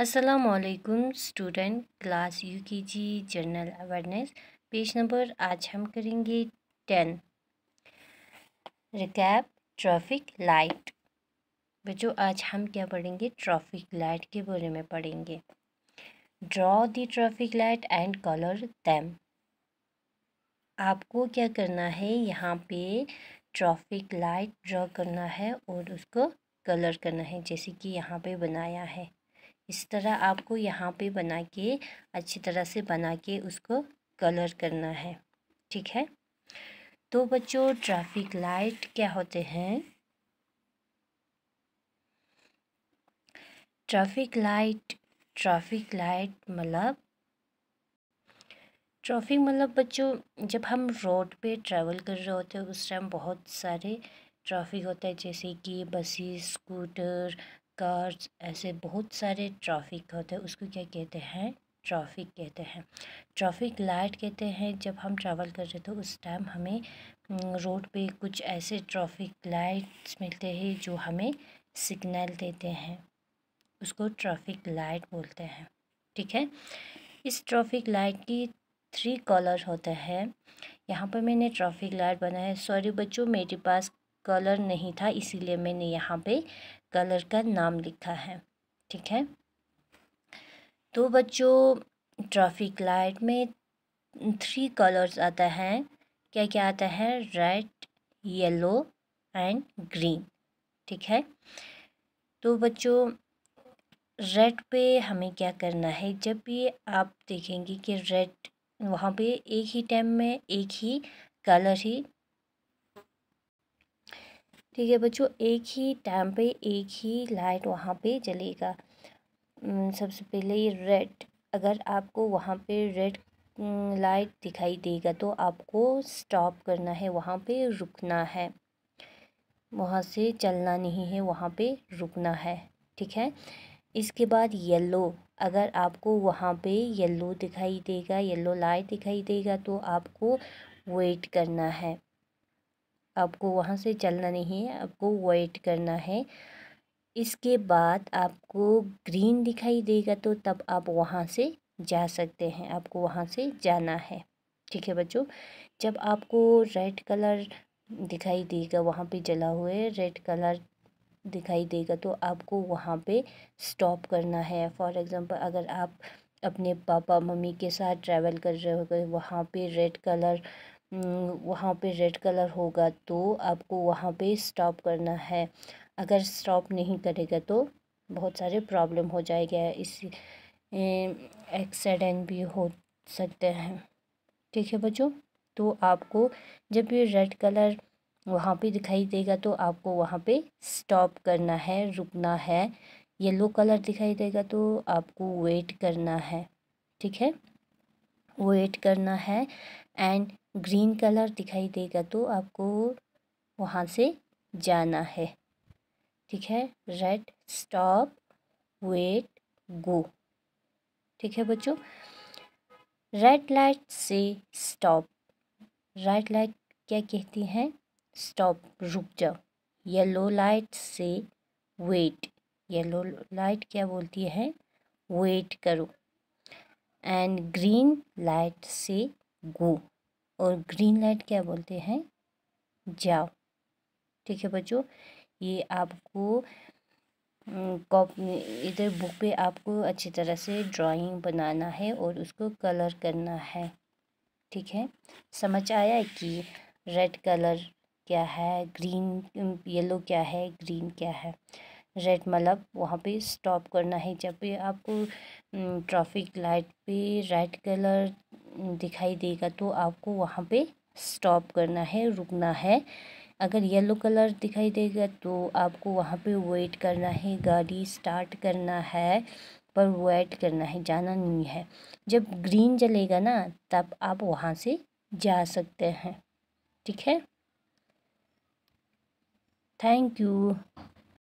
असलकुम student class U K G general awareness page number आज हम करेंगे टेन रिकैप ट्रैफिक लाइट बच्चों आज हम क्या पढ़ेंगे ट्रैफिक लाइट के बारे में पढ़ेंगे draw the traffic light and colour them आपको क्या करना है यहाँ पे ट्रैफिक लाइट ड्रॉ करना है और उसको कलर करना है जैसे कि यहाँ पे बनाया है इस तरह आपको यहाँ पे बना के अच्छी तरह से बना के उसको कलर करना है ठीक है तो बच्चों ट्रैफिक लाइट क्या होते हैं ट्रैफिक लाइट ट्रैफिक लाइट मतलब ट्रैफिक मतलब बच्चों जब हम रोड पे ट्रैवल कर रहे होते हैं उस टाइम बहुत सारे ट्रैफिक होता है जैसे कि बसेस स्कूटर कार्स ऐसे बहुत सारे ट्रैफिक होते हैं उसको क्या कहते हैं ट्रैफिक कहते हैं ट्रैफिक लाइट कहते हैं जब हम ट्रैवल कर रहे थे तो उस टाइम हमें रोड हम्म, पे कुछ ऐसे ट्रैफिक लाइट्स मिलते हैं जो हमें सिग्नल देते हैं उसको ट्रैफिक लाइट बोलते हैं ठीक है इस ट्रैफिक लाइट की थ्री कलर होते हैं यहाँ पर मैंने ट्रैफिक लाइट बनाया है सॉरी बच्चों मेरे पास कलर नहीं था इसीलिए मैंने यहाँ पे कलर का नाम लिखा है ठीक है तो बच्चों ट्रैफिक लाइट में थ्री कलर्स आता है क्या क्या आता है रेड येलो एंड ग्रीन ठीक है तो बच्चों रेड पे हमें क्या करना है जब भी आप देखेंगे कि रेड वहाँ पे एक ही टाइम में एक ही कलर ही ठीक है बच्चों एक ही टाइम पे एक ही लाइट वहाँ पे जलेगा सबसे पहले ये रेड अगर आपको वहाँ पे रेड लाइट दिखाई देगा तो आपको स्टॉप करना है वहाँ पे रुकना है वहाँ से चलना नहीं है वहाँ पे रुकना है ठीक है इसके बाद येलो अगर आपको वहाँ पे येलो दिखाई देगा येलो लाइट दिखाई देगा तो आपको वेट करना है आपको वहाँ से चलना नहीं है आपको वेट करना है इसके बाद आपको ग्रीन दिखाई देगा तो तब आप वहाँ से जा सकते हैं आपको वहाँ से जाना है ठीक है बच्चों जब आपको रेड कलर दिखाई देगा वहाँ पे जला हुए रेड कलर दिखाई देगा तो आपको वहाँ पे स्टॉप करना है फॉर एग्ज़ाम्पल अगर आप अपने पापा मम्मी के साथ ट्रैवल कर रहे हो तो वहाँ पे रेड कलर वहाँ पे रेड कलर होगा तो आपको वहाँ पे स्टॉप करना है अगर स्टॉप नहीं करेगा तो बहुत सारे प्रॉब्लम हो जाएगा इस एक्सीडेंट भी हो सकते हैं ठीक है बच्चों तो आपको जब ये रेड कलर वहाँ पे दिखाई देगा तो आपको वहाँ पे स्टॉप करना है रुकना है येलो कलर दिखाई देगा तो आपको वेट करना है ठीक है वेट करना है एंड ग्रीन कलर दिखाई देगा तो आपको वहाँ से जाना है ठीक है रेड स्टॉप वेट गो ठीक है बच्चों रेड लाइट से स्टॉप रेड लाइट क्या कहती हैं स्टॉप रुक जाओ येलो लाइट से वेट येलो लाइट क्या बोलती है वेट करो एंड ग्रीन लाइट से गो और ग्रीन लाइट क्या बोलते हैं जाओ ठीक है बच्चों ये आपको कॉपी इधर बुक पे आपको अच्छी तरह से ड्राइंग बनाना है और उसको कलर करना है ठीक है समझ आया कि रेड कलर क्या है ग्रीन येलो क्या है ग्रीन क्या है रेड मतलब वहाँ पे स्टॉप करना है जब भी आपको ट्रैफिक लाइट पे रेड कलर दिखाई देगा तो आपको वहाँ पे स्टॉप करना है रुकना है अगर येलो कलर दिखाई देगा तो आपको वहाँ पे वेट करना है गाड़ी स्टार्ट करना है पर वेट करना है जाना नहीं है जब ग्रीन जलेगा ना तब आप वहाँ से जा सकते हैं ठीक है थैंक यू